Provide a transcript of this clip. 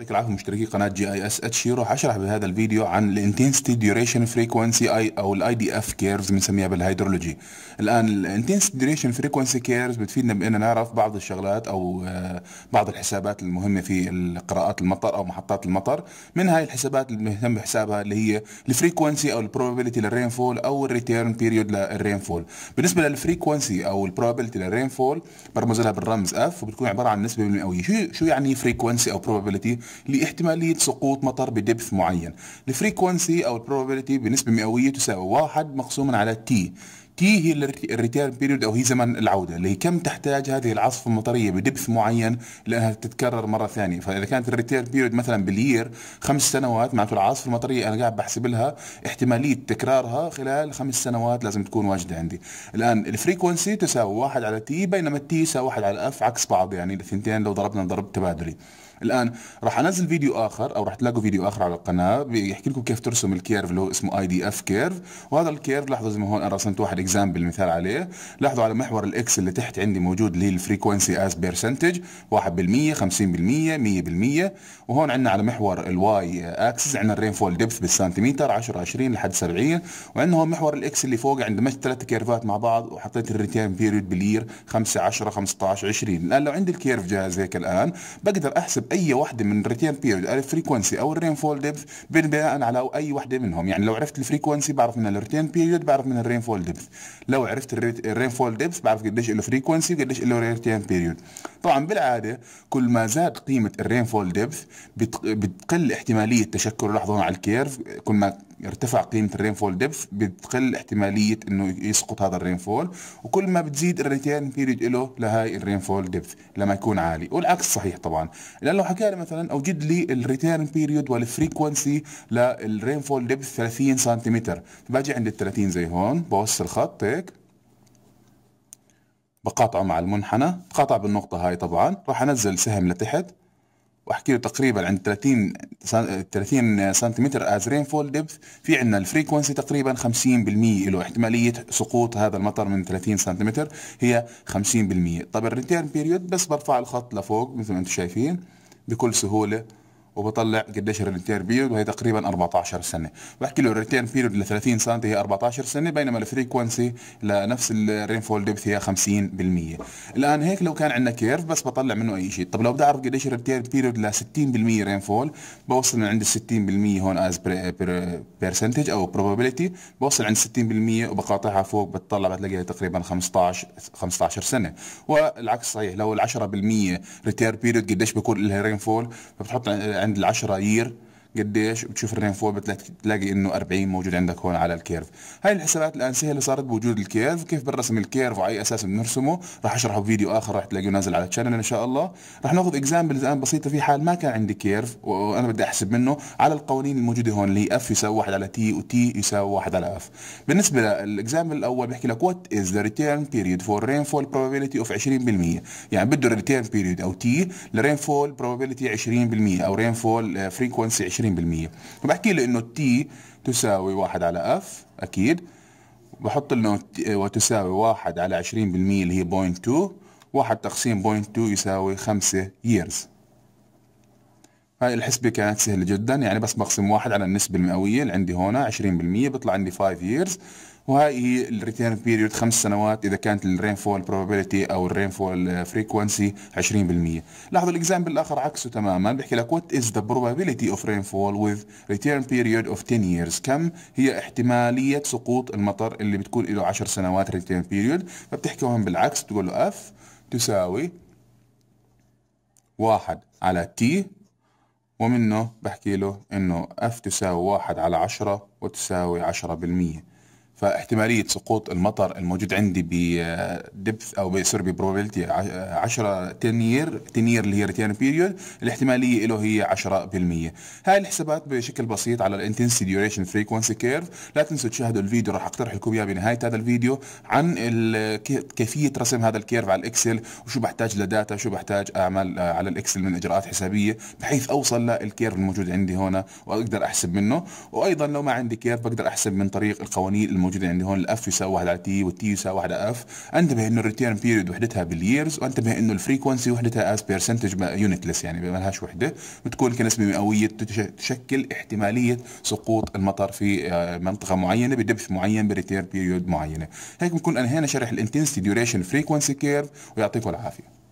يعطيك العافيه مشتركي قناه جي اي اس اتش هيرو اشرح بهذا الفيديو عن الانتنسيتي ديوريشن فريكونسي اي او الاي دي اف كيرز بنسميها بالهيدرولوجي الان الانتنسيتي ديوريشن فريكونسي كيرز بتفيدنا بان نعرف بعض الشغلات او آه، بعض الحسابات المهمه في قراءات المطر او محطات المطر من هاي الحسابات اللي بنهتم بحسابها اللي هي الفريكونسي او البروبابيلتي فول او الريتيرن بيريود للرين فول بالنسبه للفريكونسي او البروبابيلتي فول برمز لها بالرمز اف وبتكون عباره عن نسبه مئويه شو شو يعني فريكونسي او بروبابيلتي لاحتمالية سقوط مطر بدبث معين الفريكونسي أو probability بنسبة مئوية تساوي 1 مقسوما على تي تي هي الريتيرن بيريود او هي زمن العوده اللي هي كم تحتاج هذه العاصفه المطريه بدبث معين لانها تتكرر مره ثانيه فاذا كانت الريتيرن بيريود مثلا بالير خمس سنوات معناته العاصفه المطريه انا قاعد بحسب لها احتماليه تكرارها خلال خمس سنوات لازم تكون واجده عندي الان الفريكونسي تساوي واحد على تي بينما التي يساوي واحد على اف عكس بعض يعني الاثنتين لو ضربنا ضرب تبادلي الان راح انزل فيديو اخر او راح تلاقوا فيديو اخر على القناه بيحكي لكم كيف ترسم الكيرف اللي هو اسمه اي دي اف كيرف وهذا الكيرف لاحظوا زي ما هون انا رسمت واحد اكزامبل مثال عليه لاحظوا على محور الاكس اللي تحت عندي موجود اللي هي الفريكونسي از بيرسنتج 1% 50% 100% وهون عندنا على محور الواي اكسس عندنا الرين فول ديبث بالسنتيمتر 10 20 لحد 70 وعندنا هون محور الاكس اللي فوق عند مشت ثلاث كيرفات مع بعض وحطيت الريتيرن بيريود بالير 5 10 15 20 الان لو عندي الكيرف جاهز هيك الان بقدر احسب اي وحده من الريتيرن بيريود الفريكونسي او الرين فول ديبث بناء على اي وحده منهم يعني لو عرفت الفريكونسي بعرف من الريتيرن بيريود بعرف من فول ديبث لو عرفت الرين فول ديبس بعرف قديش له فريكونسي وقديش له رير تايم بيريود طبعا بالعاده كل ما زاد قيمه الرين فول ديبس بتقل احتماليه تشكل الاحضان على الكيرف كل ما ارتفع قيمه الرين فول ديبس بتقل احتماليه انه يسقط هذا الرين فول وكل ما بتزيد الريتيرن بيريود له لهاي الرين فول ديبس لما يكون عالي والعكس صحيح طبعا لانه حكى لي مثلا اوجد لي الريتيرن بيريود والفريكونسي للرين فول ديبس 30 سنتيمتر باجي عند ال 30 زي هون بوصل خط خط هيك بقاطعه مع المنحنى بقاطع بالنقطة هاي طبعا راح انزل سهم لتحت واحكي له تقريبا عند 30 30 سنتيمتر از رين فول ديبث في عندنا الفريكونسي تقريبا 50% له احتماليه سقوط هذا المطر من 30 سنتيمتر هي 50% طب الريتيرن بيريود بس برفع الخط لفوق مثل ما انتم شايفين بكل سهوله وبطلع قديش الريتيرن بيريود وهي تقريبا 14 سنه بحكي له الريتيرن بيريود ل 30 سم هي 14 سنه بينما الفريكونسي لنفس الرينفول ديبث هي 50% الان هيك لو كان عندنا كيرف بس بطلع منه اي شيء طب لو بدي اعرف قديش الريتيرن بيريود ل 60% رينفول بوصل من عند ال 60% هون از برسنتج او بروبابيليتي بوصل عند 60% وبقاطعها فوق بتطلع بتلاقيها تقريبا 15 15 سنه والعكس صحيح لو ال 10% ريتيرن بيريود قديش بيكون لها رينفول فبتحط عند العشرة يير قديش بتشوف الرين فول بتلاقي انه 40 موجود عندك هون على الكيرف هاي الحسابات الان سهله صارت بوجود الكيرف كيف بنرسم الكيرف وعلى اي اساس بنرسمه راح اشرحه بفيديو اخر راح تلاقيه نازل على التشانل ان شاء الله راح ناخذ اكزامبل الان بسيطه في حال ما كان عندي كيرف وانا بدي احسب منه على القوانين الموجوده هون اللي هي اف يساوي 1 على تي وتي يساوي 1 على اف بالنسبه للاكزامبل الاول بحكي لك وات از ذا ريتيرن بيريود فور رين فول probability اوف 20% يعني بده الريتيرن بيريود او تي لرين فول probability 20% او رين فول فريكونسي 20% 20% وبحكي له انه تي تساوي 1 على اف اكيد بحط انه آه، وتساوي 1 على 20% اللي هي 0.2 1 تقسيم 0.2 يساوي 5 ييرز هاي الحسبة كانت سهلة جدا يعني بس بقسم واحد على النسبة المئوية اللي عندي هون 20% بيطلع عندي 5 years وهاي هي الريتيرن بيريود خمس سنوات اذا كانت الرين فول بروبابيلتي او الرين فول فريكونسي 20% لاحظوا الاكزامبل الاخر عكسه تماما بيحكي لك وات از ذا بروبابيلتي اوف رين فول وذ ريتيرن بيريود اوف 10 ييرز كم هي احتماليه سقوط المطر اللي بتكون له 10 سنوات ريتيرن بيريود فبتحكي هون بالعكس تقول له اف تساوي 1 على تي ومنه بحكي له إنه اف تساوي واحد على عشرة وتساوي عشرة بالمية فاحتماليه سقوط المطر الموجود عندي بدبث او بيصير ببروبابيلتي 10 10 تنير 10 اللي هي ريتيرن بيريود الاحتماليه له هي 10% هاي الحسابات بشكل بسيط على الانتنسي ديوريشن فريكونسي كيرف لا تنسوا تشاهدوا الفيديو راح اقترح لكم اياه بنهايه هذا الفيديو عن كيفيه رسم هذا الكيرف على الاكسل وشو بحتاج لداتا شو بحتاج اعمل آه، على الاكسل من اجراءات حسابيه بحيث اوصل للكيرف الموجود عندي هنا واقدر احسب منه وايضا لو ما عندي كيرف بقدر احسب من طريق القوانين الموجوده عندي هون الاف يساوي 1 على تي والتي يساوي 1 على اف انتبه انه الريتيرن بيريد وحدتها بالييرز وانتبه انه الفريكونسي وحدتها از بيرسنتج يونتلس يعني ما لهاش وحده بتكون كنسبه مئويه تشكل احتماليه سقوط المطر في آه، منطقه معينه بدبث معين بريتيرن بيريود معينه هيك بنكون انهينا شرح الانتنسيتي ديوريشن فريكونسي كيرف ويعطيكم العافيه